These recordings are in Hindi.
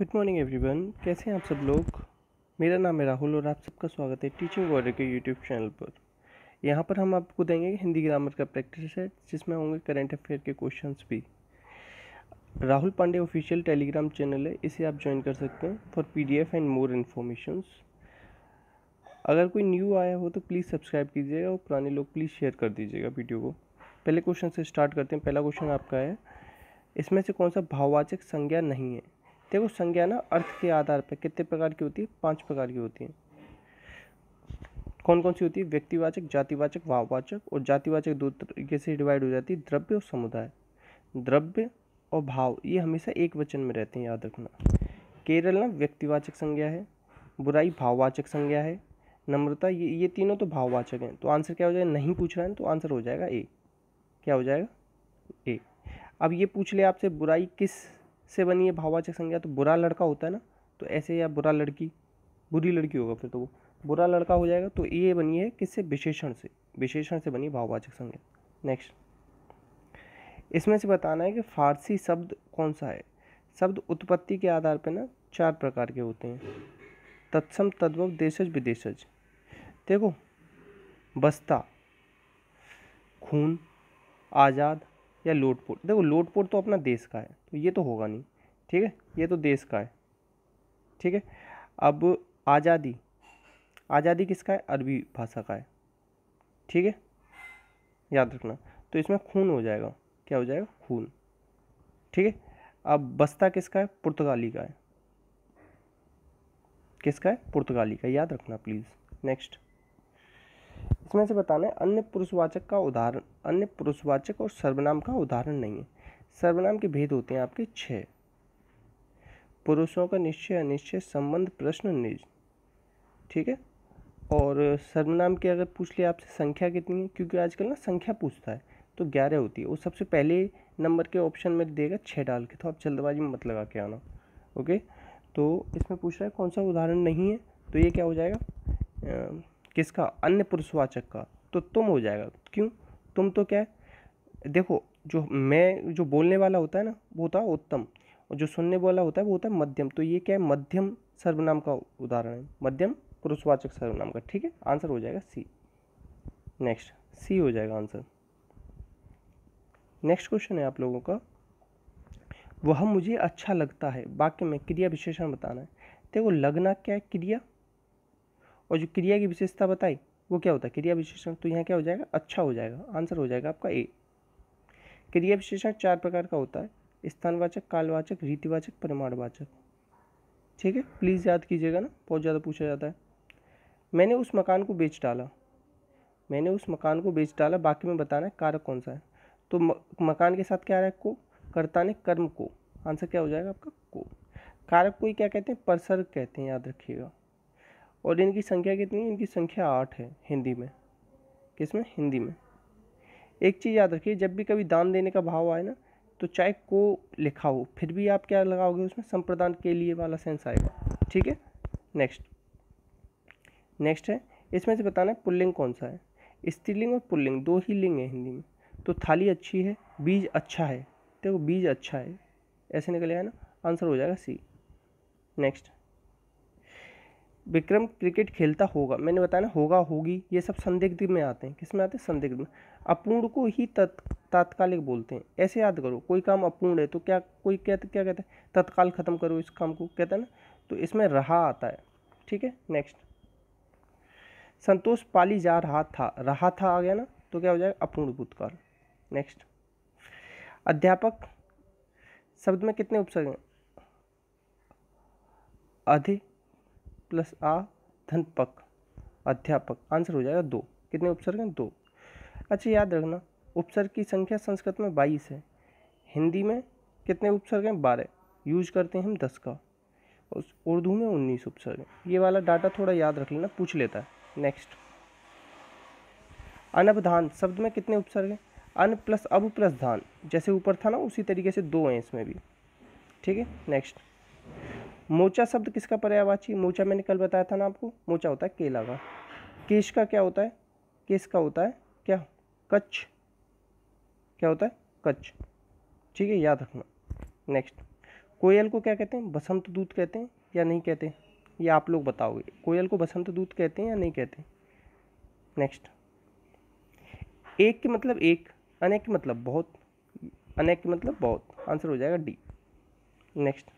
गुड मॉर्निंग एवरीवन कैसे हैं आप सब लोग मेरा नाम है राहुल और आप सबका स्वागत है टीचिंग वॉर्डर के यूट्यूब चैनल पर यहाँ पर हम आपको देंगे हिंदी ग्रामर का प्रैक्टिस सेट जिसमें होंगे करंट अफेयर के क्वेश्चन भी Rahul Pandey official Telegram channel है इसे आप ज्वाइन कर सकते हैं for P and more informations अगर कोई न्यू आया हो तो प्लीज़ सब्सक्राइब कीजिएगा और पुराने लोग प्लीज़ शेयर कर दीजिएगा वीडियो को पहले क्वेश्चन से स्टार्ट करते हैं पहला क्वेश्चन आपका है इसमें से कौन सा भाववाचक संज्ञा नहीं है देखो संज्ञा ना अर्थ के आधार पर कितने प्रकार की होती है पांच प्रकार की होती है कौन कौन सी होती है व्यक्तिवाचक जातिवाचक भाववाचक और जातिवाचक दो तरीके से डिवाइड हो जाती है द्रव्य और समुदाय द्रव्य और भाव ये हमेशा एक वचन में रहते हैं याद रखना केरल ना व्यक्तिवाचक संज्ञा है बुराई भाववाचक संज्ञा है नम्रता ये ये तीनों तो भाववाचक हैं तो आंसर क्या हो जाएगा नहीं पूछ रहा है तो आंसर हो जाएगा ए क्या हो जाएगा ए अब ये पूछ ले आपसे बुराई किस से बनी है भाववाचक संज्ञा तो बुरा लड़का होता है ना तो ऐसे या बुरा लड़की बुरी लड़की होगा फिर तो वो बुरा लड़का हो जाएगा तो ये बनी है किससे विशेषण से विशेषण से बनी भाववाचक संज्ञा नेक्स्ट इसमें से बताना है कि फारसी शब्द कौन सा है शब्द उत्पत्ति के आधार पर ना चार प्रकार के होते हैं तत्सम तद्भव देशज विदेशज देखो बस्ता खून आज़ाद या लोटपोट देखो लोटपोट तो अपना देश का है तो ये तो होगा नहीं ठीक है ये तो देश का है ठीक है अब आज़ादी आज़ादी किसका है अरबी भाषा का है ठीक है याद रखना तो इसमें खून हो जाएगा क्या हो जाएगा खून ठीक है अब बस्ता किसका है पुर्तगाली का है किसका है पुर्तगाली का याद रखना प्लीज़ नेक्स्ट इसमें से बताना है अन्य पुरुषवाचक का उदाहरण अन्य पुरुषवाचक और सर्वनाम का उदाहरण नहीं है सर्वनाम के भेद होते हैं आपके छः पुरुषों का निश्चय अनिश्चय संबंध प्रश्न निज ठीक है और सर्वनाम की अगर पूछ लिया आपसे संख्या कितनी है क्योंकि आजकल ना संख्या पूछता है तो ग्यारह होती है वो सबसे पहले नंबर के ऑप्शन में देगा छः डाल के तो आप जल्दबाजी में मत लगा के आना ओके तो इसमें पूछ रहा है कौन सा उदाहरण नहीं है तो ये क्या हो जाएगा आ, किसका अन्य पुरुषवाचक का तो तुम हो जाएगा क्यों तुम तो क्या है देखो जो मैं जो बोलने वाला होता है ना वो होता है उत्तम और जो सुनने वाला होता है वो होता है मध्यम तो ये क्या है मध्यम सर्वनाम का उदाहरण है मध्यम पुरुषवाचक सर्वनाम का ठीक है आंसर हो जाएगा सी नेक्स्ट सी हो जाएगा आंसर नेक्स्ट क्वेश्चन है आप लोगों का वह मुझे अच्छा लगता है वाक्य में क्रिया विशेषण बताना है देखो लगना क्या है क्रिया और जो क्रिया की विशेषता बताई वो क्या होता है क्रिया विशेषण तो यहाँ क्या हो जाएगा अच्छा हो जाएगा आंसर हो जाएगा आपका ए क्रिया विशेषण चार प्रकार का होता है स्थानवाचक कालवाचक रीतिवाचक परिमाणवाचक ठीक है प्लीज़ याद कीजिएगा ना बहुत ज़्यादा पूछा जाता है मैंने उस मकान को बेच डाला मैंने उस मकान को बेच डाला बाकी में बताना है कारक कौन सा है तो मकान के साथ क्या रहा है को कर्ता ने कर्म को आंसर क्या हो जाएगा आपका को कारक को ही क्या कहते हैं परसर्ग कहते हैं याद रखिएगा और इनकी संख्या कितनी इनकी संख्या आठ है हिंदी में किस में हिंदी में एक चीज़ याद रखिए जब भी कभी दान देने का भाव आए ना तो चाहे को लिखा हो फिर भी आप क्या लगाओगे उसमें संप्रदान के लिए वाला सेंस आएगा ठीक है नेक्स्ट नेक्स्ट है इसमें से बताना है पुल्लिंग कौन सा है स्त्रीलिंग और पुल्लिंग दो ही लिंग है हिंदी में तो थाली अच्छी है बीज अच्छा है देखो बीज अच्छा है ऐसे निकलेगा ना आंसर हो जाएगा सी नेक्स्ट विक्रम क्रिकेट खेलता होगा मैंने बताया ना होगा होगी ये सब संदिग्ध में आते हैं किस में आते हैं संदिग्ध में अपूर्ण को ही तत् तात्कालिक बोलते हैं ऐसे याद करो कोई काम अपूर्ण है तो क्या कोई कहते क्या कहते हैं तत्काल ख़त्म करो इस काम को कहते हैं ना तो इसमें रहा आता है ठीक है नेक्स्ट संतोष पाली जा रहा था रहा था आ गया ना तो क्या हो जाएगा अपूर्ण भूतकाल नेक्स्ट अध्यापक शब्द में कितने उपसर्ग हैं अधिक प्लस आ धनपक अध्यापक आंसर हो जाएगा दो कितने उपसर्ग हैं दो अच्छा याद रखना उपसर्ग की संख्या संस्कृत में बाईस है हिंदी में कितने उपसर्ग हैं बारह यूज करते हैं हम दस का उर्दू में उन्नीस उपसर्ग ये वाला डाटा थोड़ा याद रख लेना पूछ लेता है नेक्स्ट अनवधान शब्द में कितने उपसर्ग हैं अन प्लस अब प्लस धान जैसे ऊपर था ना उसी तरीके से दो हैं इसमें भी ठीक है नेक्स्ट मोचा शब्द किसका पर्यावाची मोचा मैंने कल बताया था ना आपको मोचा होता है केला का केश का क्या होता है केश का होता है क्या कच्छ क्या होता है कच्छ ठीक है याद रखना नेक्स्ट कोयल को क्या कहते हैं बसंत दूत कहते हैं या नहीं कहते ये आप लोग बताओगे कोयल को बसंत दूत कहते हैं या नहीं कहते नेक्स्ट एक के मतलब एक अनेक के मतलब बहुत अनेक के मतलब बहुत आंसर हो जाएगा डी नेक्स्ट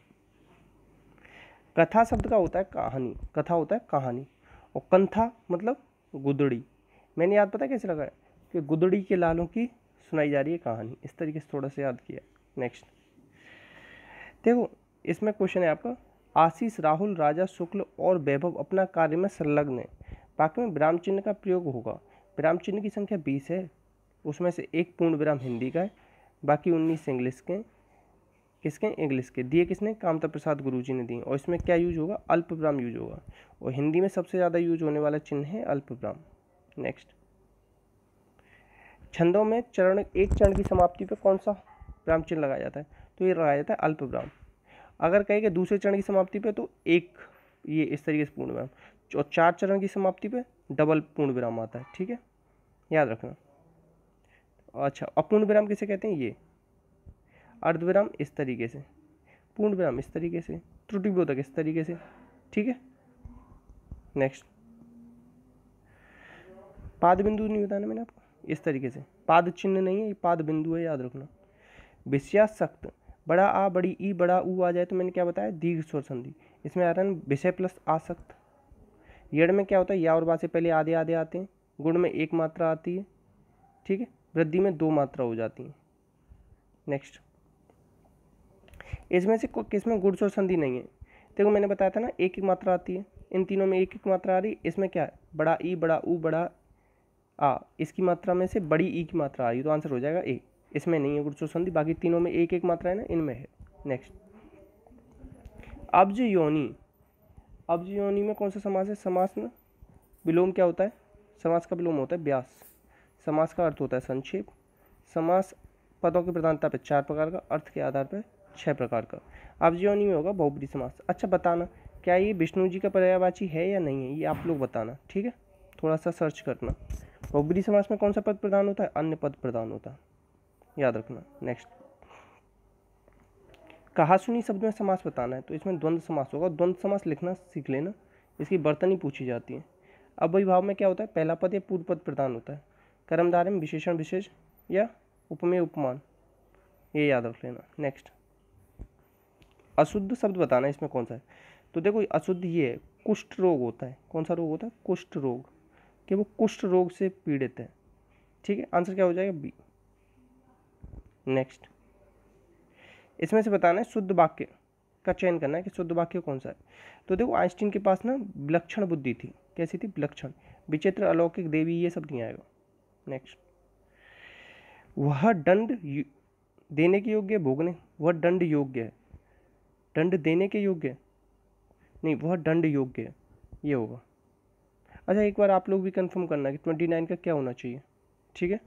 कथा शब्द का होता है कहानी कथा होता है कहानी और कंथा मतलब गुदड़ी मैंने याद पता कैसे लगा कि गुदड़ी के लालों की सुनाई जा रही है कहानी इस तरीके से थोड़ा सा याद किया नेक्स्ट देखो इसमें क्वेश्चन है आपका आशीष राहुल राजा शुक्ल और वैभव अपना कार्य में संलग्न है बाकी में विराम चिन्ह का प्रयोग होगा विराम चिन्ह की संख्या बीस है उसमें से एक पूर्ण विराम हिंदी का है बाकी उन्नीस इंग्लिश के हैं किसके इंग्लिश के दिए किसने कामता प्रसाद गुरुजी ने दिए और इसमें क्या यूज होगा अल्पब्राम यूज होगा और हिंदी में सबसे ज़्यादा यूज होने वाला चिन्ह है अल्पब्राम नेक्स्ट छंदों में चरण एक चरण की समाप्ति पर कौन सा ब्राम चिन्ह लगाया जाता है तो ये लगाया जाता है अल्पब्राम अगर कहेंगे दूसरे चरण की समाप्ति पे तो एक ये इस तरीके से पूर्ण विराम और चार चरण की समाप्ति पे डबल पूर्ण विराम आता है ठीक है याद रखना अच्छा अपूर्ण विराम किसे कहते हैं ये अर्धविराम इस तरीके से पूर्ण विराम इस तरीके से त्रुटि इस तरीके से ठीक है नेक्स्ट पाद बिंदु नहीं बताना मैंने आपको इस तरीके से पाद चिन्ह नहीं है ये पाद बिंदु है याद रखना सख्त बड़ा आ बड़ी ई बड़ा ऊ आ जाए तो मैंने क्या बताया दीर्घ स्वर संधि इसमें आ रहा है विषय प्लस आसक्त यड़ में क्या होता है या और बा से पहले आधे आधे आते हैं गुण में एक मात्रा आती है ठीक है वृद्धि में दो मात्रा हो जाती है नेक्स्ट इसमें से किस में गुड़ और संधि नहीं है देखो मैंने बताया था ना एक एक मात्रा आती है इन तीनों में एक एक मात्रा आ रही इसमें क्या है बड़ा ई बड़ा ऊ बड़ा आ इसकी मात्रा में से बड़ी ई की मात्रा आ रही तो आंसर हो जाएगा ए इसमें नहीं है गुड़ संधि बाकी तीनों में एक एक मात्रा है ना इनमें है नेक्स्ट अब्ज अब अब्ज योनी में कौन सा समास है समास में विलोम क्या होता है समास का विलोम होता है व्यास समास का अर्थ होता है संक्षेप समास पदों की प्रधानता पर चार प्रकार का अर्थ के आधार पर छह प्रकार का जो में होगा बहुबरी समास अच्छा बताना क्या ये विष्णु जी का पर्यायवाची है या नहीं है ये आप लोग बताना ठीक है थोड़ा सा सर्च करना बहुबरी समास में कौन सा पद प्रदान होता है अन्य पद प्रदान होता है याद रखना नेक्स्ट कहा सुनी शब्द में समास बताना है तो इसमें द्वंद्व समास होगा द्वंद्व समास लिखना सीख लेना इसकी बर्तनी पूछी जाती है अविभाव में क्या होता है पहला पद या पूर्व पद प्रदान होता है कर्मधारे में विशेषण विशेष या उपमेय उपमान ये याद रख लेना नेक्स्ट अशुद्ध शब्द बताना इसमें कौन सा है तो देखो अशुद्ध ये है कुष्ठ रोग होता है कौन सा रोग होता है कुष्ठ रोग कि वो कुष्ठ रोग से पीड़ित है ठीक है आंसर क्या हो जाएगा बी नेक्स्ट इसमें से बताना है शुद्ध वाक्य का चयन करना है कि शुद्ध वाक्य कौन सा है तो देखो आइंस्टीन के पास ना विलक्षण बुद्धि थी कैसी थी विलक्षण विचित्र अलौकिक देवी ये सब नहीं आएगा नेक्स्ट वह दंड देने के योग्य भोगने वह दंड योग्य है दंड देने के योग्य नहीं वह दंड योग्य है ये होगा अच्छा एक बार आप लोग भी कंफर्म करना कि ट्वेंटी नाइन का क्या होना चाहिए ठीक है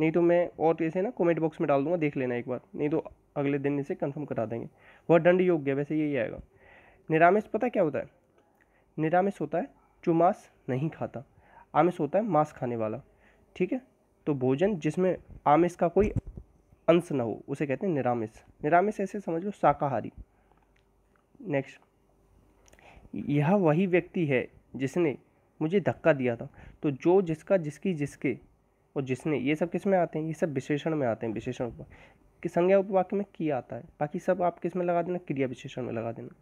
नहीं तो मैं और ऐसे तो ना कमेंट बॉक्स में डाल दूंगा देख लेना एक बार नहीं तो अगले दिन इसे कंफर्म करा देंगे वह दंड योग्य है वैसे यही आएगा निरामिष पता क्या होता है निरामिष होता है जो मांस नहीं खाता आमिष होता है मांस खाने वाला ठीक है तो भोजन जिसमें आमिष का कोई अंश ना हो उसे कहते हैं निरामिष निरामिष ऐसे समझ लो शाकाहारी नेक्स्ट यह वही व्यक्ति है जिसने मुझे धक्का दिया था तो जो जिसका जिसकी जिसके और जिसने ये सब किस में आते हैं ये सब विशेषण में आते हैं विशेषण कि संज्ञा उपवाक्य में किया आता है बाकी सब आप किस में लगा देना क्रिया विशेषण में लगा देना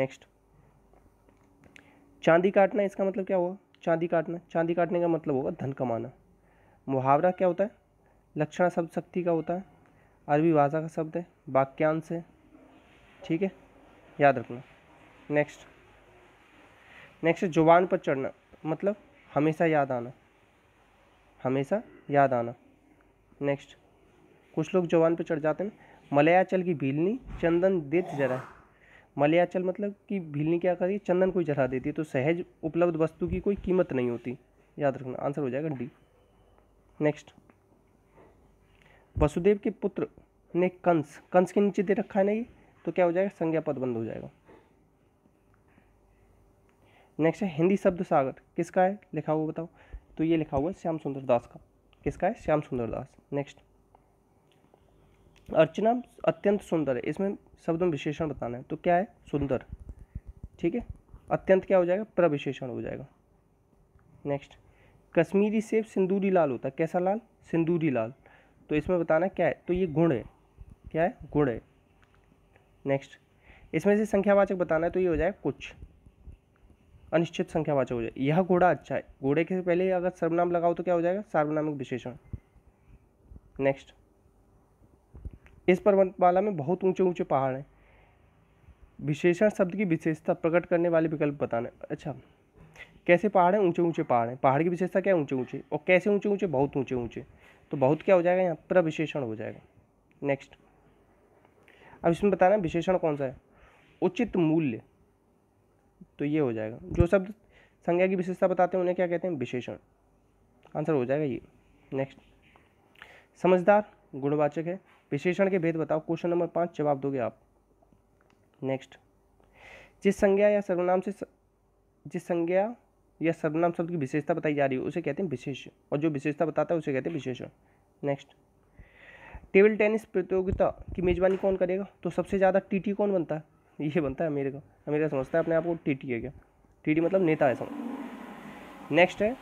नेक्स्ट चांदी काटना इसका मतलब क्या हुआ चांदी काटना चांदी काटने का मतलब होगा धन कमाना मुहावरा क्या होता है लक्षण शब्द शक्ति का होता है अरबी भाषा का शब्द है वाक्यांश है ठीक है याद रखना नेक्स्ट नेक्स्ट जुबान पर चढ़ना मतलब हमेशा याद आना हमेशा याद आना नेक्स्ट कुछ लोग जुबान पर चढ़ जाते हैं मलयाचल की भीलनी चंदन देत जरा मलयाचल मतलब कि भीलनी क्या करती है चंदन कोई जरा देती है तो सहज उपलब्ध वस्तु की कोई कीमत नहीं होती याद रखना आंसर हो जाएगा डी नेक्स्ट वसुदेव के पुत्र ने कंस कंस के नीचे दे रखा है ना ये तो क्या हो जाएगा संज्ञा पद बंद हो जाएगा नेक्स्ट है हिंदी शब्द सागर किसका है लिखा हुआ बताओ तो ये लिखा हुआ है श्याम सुंदर दास का किसका है श्याम सुंदर दास नेक्स्ट अर्चना अत्यंत सुंदर है इसमें शब्द में विशेषण बताना है तो क्या है सुंदर ठीक है अत्यंत क्या हो जाएगा प्रविशेषण हो जाएगा नेक्स्ट कश्मीरी सेब सिंदूरी लाल होता है कैसा लाल सिंदूरी लाल तो इसमें बताना है क्या है तो ये गुण है क्या है गुण है नेक्स्ट इसमें से संख्यावाचक बताना है तो ये हो जाएगा कुछ अनिश्चित संख्यावाचक हो जाए यह घोड़ा अच्छा है घोड़े के पहले अगर सर्वनाम लगाओ तो क्या हो जाएगा सार्वनामिक विशेषण नेक्स्ट इस पर्वतमाला में बहुत ऊंचे ऊंचे पहाड़ हैं विशेषण शब्द की विशेषता प्रकट करने वाले विकल्प बताने अच्छा कैसे पहाड़ हैं ऊंचे ऊंचे पहाड़ हैं पहाड़ की विशेषता क्या है ऊंचे ऊंचे और कैसे ऊंचे ऊंचे बहुत ऊंचे ऊंचे तो बहुत क्या हो जाएगा यहाँ प्रविशेषण हो जाएगा नेक्स्ट अब इसमें बताना विशेषण कौन सा है उचित मूल्य तो ये हो जाएगा जो शब्द संज्ञा की विशेषता बताते हैं उन्हें क्या कहते हैं विशेषण आंसर हो जाएगा ये नेक्स्ट समझदार गुणवाचक है विशेषण के भेद बताओ क्वेश्चन नंबर पाँच जवाब दोगे आप नेक्स्ट जिस संज्ञा या सर्वनाम से जिस संज्ञा या सर्वनाम शब्द की विशेषता बताई जा रही है उसे कहते हैं विशेष और जो विशेषता बताता है उसे कहते हैं विशेषण नेक्स्ट टेबल टेनिस प्रतियोगिता की मेज़बानी कौन करेगा तो सबसे ज़्यादा टीटी कौन बनता है ये बनता है अमेरिका अमेरिका समझता है अपने आप को टीटी है क्या टीटी मतलब नेता है समझ नेक्स्ट है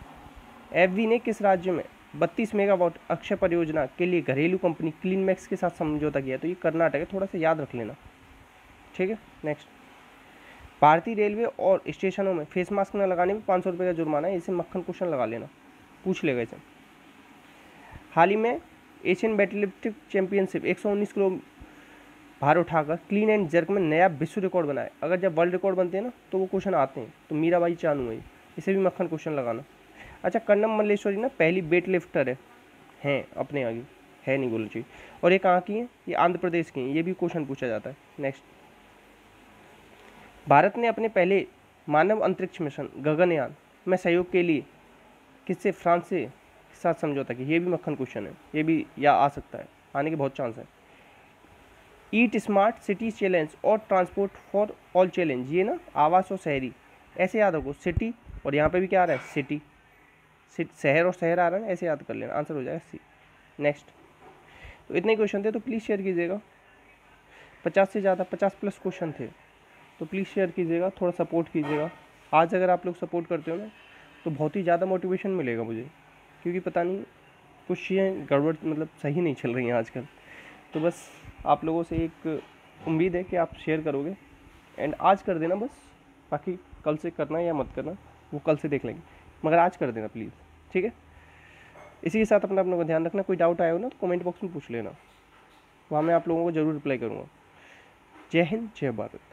एफ ने किस राज्य में बत्तीस मेगावाट अक्षय परियोजना के लिए घरेलू कंपनी क्लीन मैक्स के साथ समझौता किया तो ये कर्नाटक है थोड़ा सा याद रख लेना ठीक है नेक्स्ट भारतीय रेलवे और स्टेशनों में फेस मास्क न लगाने में पाँच सौ रुपये का जुर्माना है इसे मक्खन कुशन लगा लेना पूछ लेगा इसे हाल ही में एशियन बैटलिफ्टिक चैंपियनशिप उन्नीस किलो भार उठाकर क्लीन एंड जर्क में नया विश्व रिकॉर्ड बनाए अगर जब वर्ल्ड रिकॉर्ड बनते हैं ना तो वो क्वेश्चन आते हैं तो मीराबाई चानू है इसे भी मक्खन क्वेश्चन लगाना अच्छा कन्नम मल्लेश्वरी ना पहली वेट लिफ्टर है हैं अपने आगे है नहीं बोलना चाहिए और ये कहाँ की है ये आंध्र प्रदेश की है ये भी क्वेश्चन पूछा जाता है नेक्स्ट भारत ने अपने पहले मानव अंतरिक्ष मिशन गगनयान में सहयोग के लिए किससे फ्रांस से साथ समझौता कि ये भी मक्खन क्वेश्चन है ये भी या आ सकता है आने के बहुत चांस है ईट स्मार्ट सिटी चैलेंज और ट्रांसपोर्ट फॉर ऑल चैलेंज ये ना आवास और शहरी ऐसे याद रखो सिटी और यहाँ पे भी क्या आ रहा है सिटी शहर और शहर आ रहा है ऐसे याद कर लेना आंसर हो जाएगा सी नेक्स्ट तो इतने क्वेश्चन थे तो प्लीज़ शेयर कीजिएगा पचास से ज़्यादा पचास प्लस क्वेश्चन थे तो प्लीज़ शेयर कीजिएगा थोड़ा सपोर्ट कीजिएगा आज अगर आप लोग सपोर्ट करते हो ना तो बहुत ही ज़्यादा मोटिवेशन मिलेगा मुझे क्योंकि पता नहीं कुछ चीज़ें गड़बड़ मतलब सही नहीं चल रही हैं आजकल तो बस आप लोगों से एक उम्मीद है कि आप शेयर करोगे एंड आज कर देना बस बाकी कल से करना या मत करना वो कल से देख लेंगे मगर आज कर देना प्लीज़ ठीक है इसी के साथ अपना अपने को ध्यान रखना कोई डाउट आया हो ना तो कमेंट बॉक्स में पूछ लेना वहाँ मैं आप लोगों को ज़रूर रिप्लाई करूँगा जय हिंद जय भारत